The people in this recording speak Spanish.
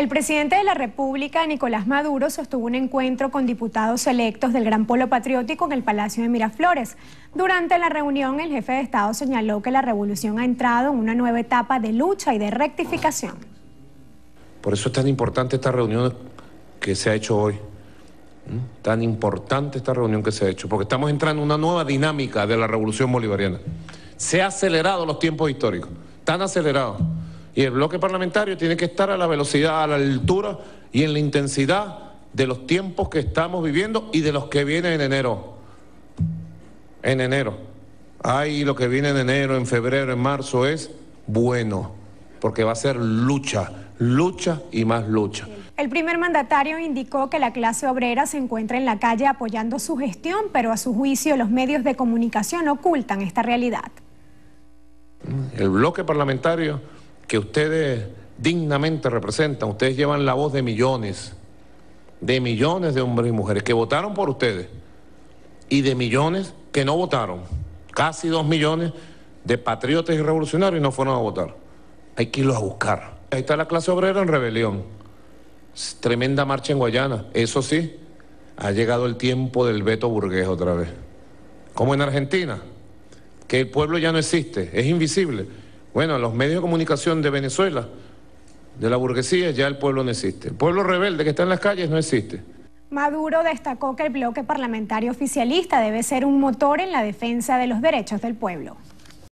El presidente de la República, Nicolás Maduro, sostuvo un encuentro con diputados electos del Gran Polo Patriótico en el Palacio de Miraflores. Durante la reunión, el jefe de Estado señaló que la revolución ha entrado en una nueva etapa de lucha y de rectificación. Por eso es tan importante esta reunión que se ha hecho hoy. Tan importante esta reunión que se ha hecho, porque estamos entrando en una nueva dinámica de la revolución bolivariana. Se han acelerado los tiempos históricos, tan acelerados y el bloque parlamentario tiene que estar a la velocidad, a la altura y en la intensidad de los tiempos que estamos viviendo y de los que vienen en enero. En enero. Ahí lo que viene en enero, en febrero, en marzo es bueno, porque va a ser lucha, lucha y más lucha. El primer mandatario indicó que la clase obrera se encuentra en la calle apoyando su gestión, pero a su juicio los medios de comunicación ocultan esta realidad. El bloque parlamentario que ustedes dignamente representan, ustedes llevan la voz de millones, de millones de hombres y mujeres que votaron por ustedes y de millones que no votaron, casi dos millones de patriotas y revolucionarios no fueron a votar. Hay que irlos a buscar. Ahí está la clase obrera en rebelión. Tremenda marcha en Guayana. Eso sí, ha llegado el tiempo del veto burgués otra vez. Como en Argentina, que el pueblo ya no existe, es invisible. Bueno, los medios de comunicación de Venezuela, de la burguesía, ya el pueblo no existe. El pueblo rebelde que está en las calles no existe. Maduro destacó que el bloque parlamentario oficialista debe ser un motor en la defensa de los derechos del pueblo.